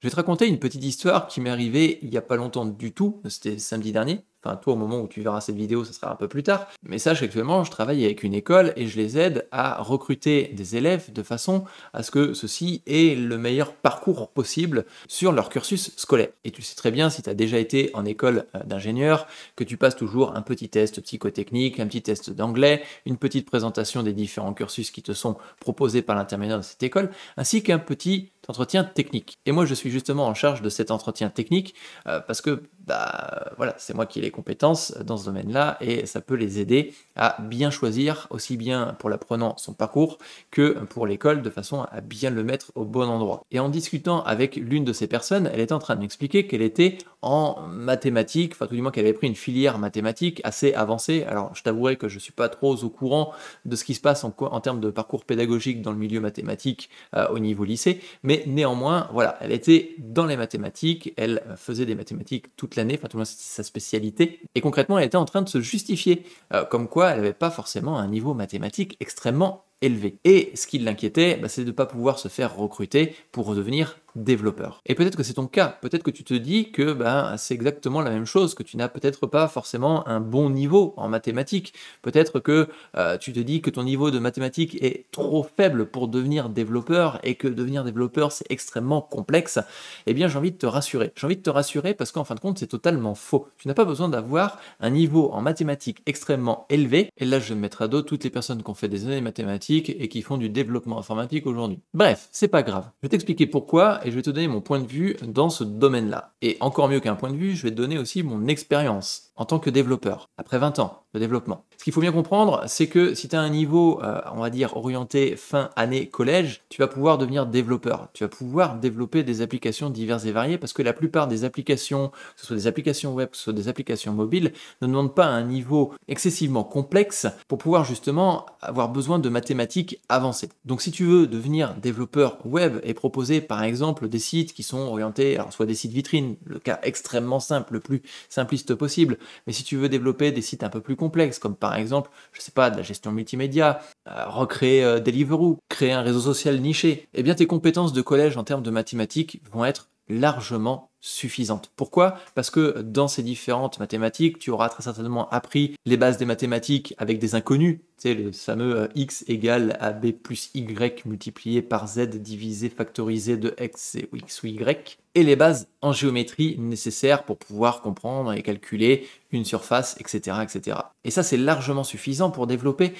Je vais te raconter une petite histoire qui m'est arrivée il n'y a pas longtemps du tout, c'était samedi dernier. Enfin, toi, au moment où tu verras cette vidéo, ce sera un peu plus tard. Mais sache actuellement, je travaille avec une école et je les aide à recruter des élèves de façon à ce que ceci ait le meilleur parcours possible sur leur cursus scolaire. Et tu sais très bien, si tu as déjà été en école euh, d'ingénieur, que tu passes toujours un petit test psychotechnique, un petit test d'anglais, une petite présentation des différents cursus qui te sont proposés par l'intermédiaire de cette école, ainsi qu'un petit entretien technique. Et moi, je suis justement en charge de cet entretien technique euh, parce que bah, voilà, c'est moi qui ai les compétences dans ce domaine-là et ça peut les aider à bien choisir, aussi bien pour l'apprenant son parcours que pour l'école, de façon à bien le mettre au bon endroit. Et en discutant avec l'une de ces personnes, elle était en train de m'expliquer qu'elle était en mathématiques, enfin tout du moins qu'elle avait pris une filière mathématique assez avancée. Alors je t'avouerai que je suis pas trop au courant de ce qui se passe en, termes de parcours pédagogique dans le milieu mathématique euh, au niveau lycée, mais néanmoins, voilà, elle était dans les mathématiques, elle faisait des mathématiques toute la enfin tout le sa spécialité, et concrètement elle était en train de se justifier, euh, comme quoi elle n'avait pas forcément un niveau mathématique extrêmement élevé. Et ce qui l'inquiétait, bah, c'est de ne pas pouvoir se faire recruter pour redevenir développeur. Et peut-être que c'est ton cas, peut-être que tu te dis que ben, c'est exactement la même chose, que tu n'as peut-être pas forcément un bon niveau en mathématiques, peut-être que euh, tu te dis que ton niveau de mathématiques est trop faible pour devenir développeur et que devenir développeur c'est extrêmement complexe, eh bien j'ai envie de te rassurer. J'ai envie de te rassurer parce qu'en fin de compte c'est totalement faux. Tu n'as pas besoin d'avoir un niveau en mathématiques extrêmement élevé, et là je vais mettre à dos toutes les personnes qui ont fait des années mathématiques et qui font du développement informatique aujourd'hui. Bref, c'est pas grave. Je vais t'expliquer pourquoi et je vais te donner mon point de vue dans ce domaine-là. Et encore mieux qu'un point de vue, je vais te donner aussi mon expérience en tant que développeur, après 20 ans de développement. Ce qu'il faut bien comprendre, c'est que si tu as un niveau, euh, on va dire, orienté fin année collège, tu vas pouvoir devenir développeur. Tu vas pouvoir développer des applications diverses et variées parce que la plupart des applications, que ce soit des applications web, que ce soit des applications mobiles, ne demandent pas un niveau excessivement complexe pour pouvoir justement avoir besoin de mathématiques avancées. Donc si tu veux devenir développeur web et proposer par exemple des sites qui sont orientés, soit des sites vitrines, le cas extrêmement simple, le plus simpliste possible, mais si tu veux développer des sites un peu plus complexes, comme par exemple, je sais pas, de la gestion multimédia, euh, recréer euh, Deliveroo, créer un réseau social niché, eh bien tes compétences de collège en termes de mathématiques vont être largement suffisante. Pourquoi Parce que dans ces différentes mathématiques, tu auras très certainement appris les bases des mathématiques avec des inconnus, c'est le fameux euh, x égale à b plus y multiplié par z divisé factorisé de x et x ou y, et les bases en géométrie nécessaires pour pouvoir comprendre et calculer une surface, etc. etc. Et ça, c'est largement suffisant pour développer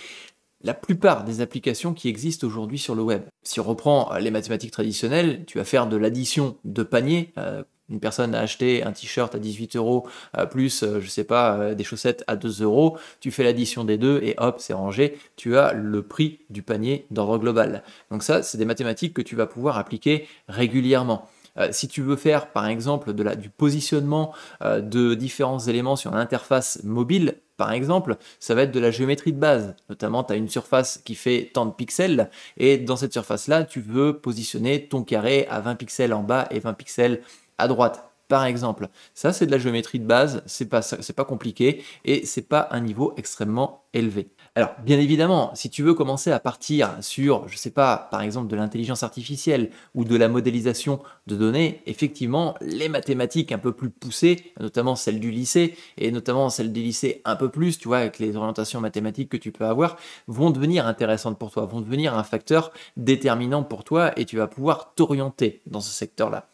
la plupart des applications qui existent aujourd'hui sur le web. Si on reprend euh, les mathématiques traditionnelles, tu vas faire de l'addition de paniers. Euh, une personne a acheté un t-shirt à 18 euros euh, plus, je ne sais pas, des chaussettes à 2 euros, tu fais l'addition des deux et hop, c'est rangé, tu as le prix du panier d'ordre global. Donc ça, c'est des mathématiques que tu vas pouvoir appliquer régulièrement. si tu veux faire par exemple de du positionnement de différents éléments sur une interface mobile, par exemple, ça va être de la géométrie de base. Notamment, tu as une surface qui fait tant de pixels, et dans cette surface-là, tu veux positionner ton carré à 20 pixels en bas et 20 pixels à droite par exemple. Ça, c'est de la géométrie de base, c'est pas, c'est pas compliqué et c'est pas un niveau extrêmement élevé. Alors, bien évidemment, si tu veux commencer à partir sur, je sais pas, par exemple de l'intelligence artificielle ou de la modélisation de données, effectivement, les mathématiques un peu plus poussées, notamment celles du lycée et notamment celles des lycées un peu plus, tu vois, avec les orientations mathématiques que tu peux avoir, vont devenir intéressantes pour toi, vont devenir un facteur déterminant pour toi et tu vas pouvoir t'orienter dans ce secteur-là.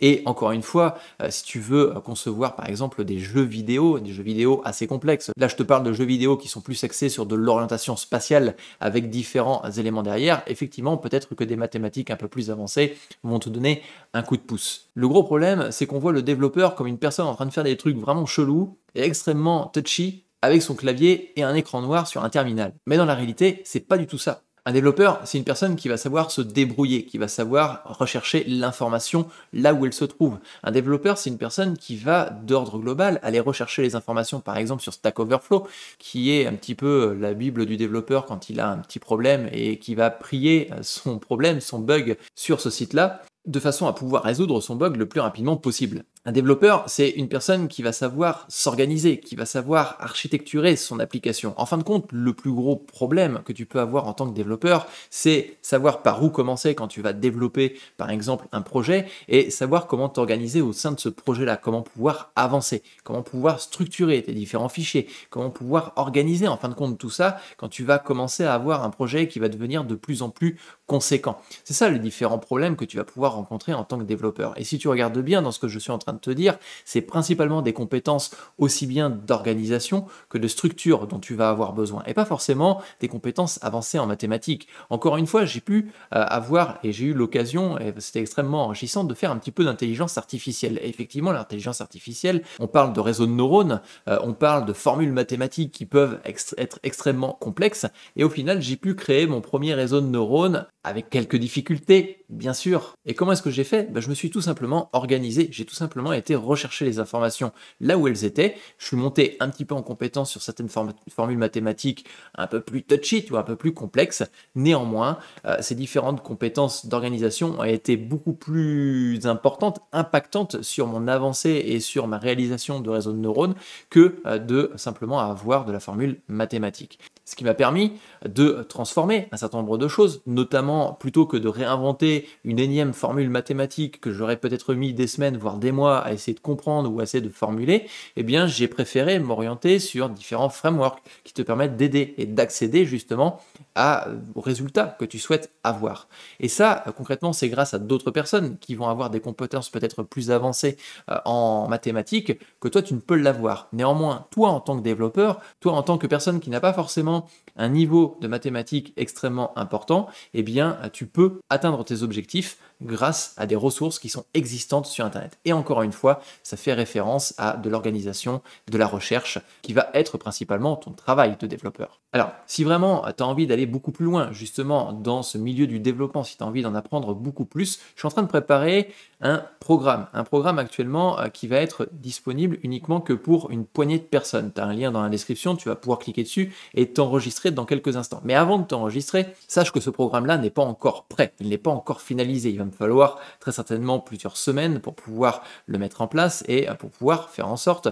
Et encore une fois, euh, si tu veux euh, concevoir par exemple des jeux vidéo, des jeux vidéo assez complexes, là je te parle de jeux vidéo qui sont plus axés sur de l'orientation spatiale avec différents éléments derrière, effectivement peut-être que des mathématiques un peu plus avancées vont te donner un coup de pouce. Le gros problème, c'est qu'on voit le développeur comme une personne en train de faire des trucs vraiment chelous et extrêmement touchy avec son clavier et un écran noir sur un terminal. Mais dans la réalité, c'est pas du tout ça. Un développeur, c'est une personne qui va savoir se débrouiller, qui va savoir rechercher l'information là où elle se trouve. Un développeur, c'est une personne qui va, d'ordre global, aller rechercher les informations, par exemple sur Stack Overflow, qui est un petit peu euh, la Bible du développeur quand il a un petit problème et qui va prier euh, son problème, son bug sur ce site-là, de façon à pouvoir résoudre son bug le plus rapidement possible. Un développeur, c'est une personne qui va savoir s'organiser, qui va savoir architecturer son application. En fin de compte, le plus gros problème que tu peux avoir en tant que développeur, c'est savoir par où commencer quand tu vas développer, par exemple, un projet et savoir comment t'organiser au sein de ce projet-là, comment pouvoir avancer, comment pouvoir structurer tes différents fichiers, comment pouvoir organiser, en fin de compte, tout ça quand tu vas commencer à avoir un projet qui va devenir de plus en plus conséquent. C'est ça les différents problèmes que tu vas pouvoir rencontrer en tant que développeur. Et si tu regardes bien dans ce que je suis en train de te dire, c'est principalement des compétences aussi bien d'organisation que de structure dont tu vas avoir besoin, et pas forcément des compétences avancées en mathématiques. Encore une fois, j'ai pu euh, avoir, et j'ai eu l'occasion, et c'était extrêmement enrichissant, de faire un petit peu d'intelligence artificielle. Et effectivement, l'intelligence artificielle, on parle de réseaux de neurones, euh, on parle de formules mathématiques qui peuvent être extrêmement complexes, et au final, j'ai pu créer mon premier réseau de neurones avec quelques difficultés, bien sûr. Et comment est-ce que j'ai fait ben, Je me suis tout simplement organisé, j'ai tout simplement été rechercher les informations là où elles étaient, je suis monté un petit peu en compétence sur certaines formules mathématiques un peu plus touchy, ou un peu plus complexes, néanmoins, euh, ces différentes compétences d'organisation ont été beaucoup plus importantes, impactantes sur mon avancée et sur ma réalisation de réseau de neurones que euh, de simplement avoir de la formule mathématique ce qui m'a permis de transformer un certain nombre de choses, notamment plutôt que de réinventer une énième formule mathématique que j'aurais peut-être mis des semaines, voire des mois à essayer de comprendre ou à essayer de formuler, eh bien j'ai préféré m'orienter sur différents frameworks qui te permettent d'aider et d'accéder justement à, euh, aux résultats que tu souhaites avoir. Et ça, euh, concrètement, c'est grâce à d'autres personnes qui vont avoir des compétences peut-être plus avancées euh, en mathématiques que toi, tu ne peux l'avoir. Néanmoins, toi en tant que développeur, toi en tant que personne qui n'a pas forcément vraiment un niveau de mathématiques extrêmement important, eh bien, tu peux atteindre tes objectifs grâce à des ressources qui sont existantes sur Internet. Et encore une fois, ça fait référence à de l'organisation, de la recherche, qui va être principalement ton travail de développeur. Alors, si vraiment euh, tu as envie d'aller beaucoup plus loin, justement, dans ce milieu du développement, si tu as envie d'en apprendre beaucoup plus, je suis en train de préparer un programme. Un programme actuellement euh, qui va être disponible uniquement que pour une poignée de personnes. Tu as un lien dans la description, tu vas pouvoir cliquer dessus et t'enregistrer dans quelques instants. Mais avant de t'enregistrer, sache que ce programme-là n'est pas encore prêt, il n'est pas encore finalisé. Il va me falloir très certainement plusieurs semaines pour pouvoir le mettre en place et euh, pour pouvoir faire en sorte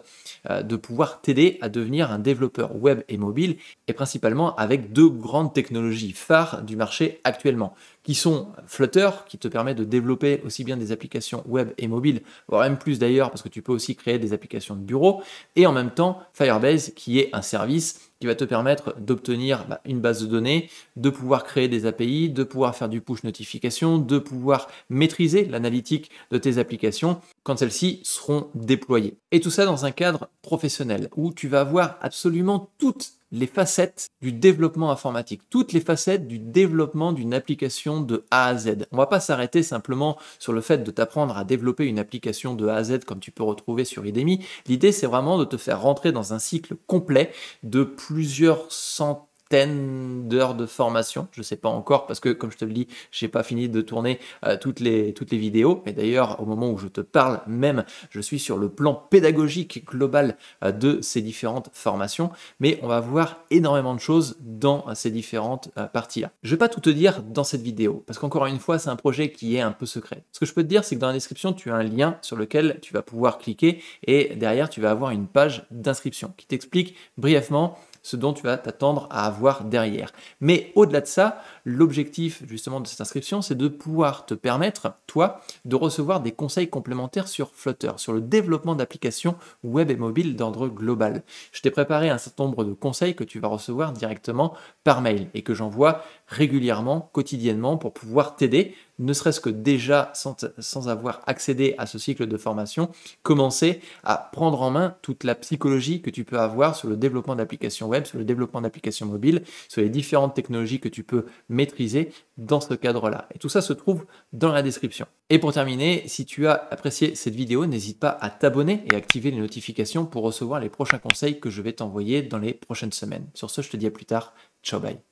euh, de pouvoir t'aider à devenir un développeur web et mobile, et principalement avec deux grandes technologies phares du marché actuellement qui sont Flutter, qui te permet de développer aussi bien des applications web et mobiles, voire même plus d'ailleurs, parce que tu peux aussi créer des applications de bureau, et en même temps Firebase, qui est un service qui va te permettre d'obtenir bah, une base de données, de pouvoir créer des API, de pouvoir faire du push notification, de pouvoir maîtriser l'analytique de tes applications quand celles-ci seront déployées. Et tout ça dans un cadre professionnel où tu vas avoir absolument toutes les facettes du développement informatique, toutes les facettes du développement d'une application de A à Z. On va pas s'arrêter simplement sur le fait de t'apprendre à développer une application de A à Z comme tu peux retrouver sur IDEMI. L'idée, c'est vraiment de te faire rentrer dans un cycle complet de plusieurs centaines d'heures de formation. Je sais pas encore parce que, comme je te le dis, j'ai pas fini de tourner euh, toutes, les, toutes les vidéos. Et d'ailleurs, au moment où je te parle, même, je suis sur le plan pédagogique global euh, de ces différentes formations. Mais on va voir énormément de choses dans ces différentes euh, parties-là. Je vais pas tout te dire dans cette vidéo parce qu'encore une fois, c'est un projet qui est un peu secret. Ce que je peux te dire, c'est que dans la description, tu as un lien sur lequel tu vas pouvoir cliquer et derrière, tu vas avoir une page d'inscription qui t'explique brièvement ce dont tu vas t'attendre à avoir derrière. Mais au-delà de ça, l'objectif justement de cette inscription, c'est de pouvoir te permettre, toi, de recevoir des conseils complémentaires sur Flutter, sur le développement d'applications web et mobile d'ordre global. Je t'ai préparé un certain nombre de conseils que tu vas recevoir directement par mail et que j'envoie régulièrement, quotidiennement, pour pouvoir t'aider, ne serait-ce que déjà sans, avoir accédé à ce cycle de formation, commencer à prendre en main toute la psychologie que tu peux avoir sur le développement d'applications web, sur le développement d'applications mobiles, sur les différentes technologies que tu peux maîtriser dans ce cadre-là. Et tout ça se trouve dans la description. Et pour terminer, si tu as apprécié cette vidéo, n'hésite pas à t'abonner et activer les notifications pour recevoir les prochains conseils que je vais t'envoyer dans les prochaines semaines. Sur ce, je te dis à plus tard. Ciao, bye.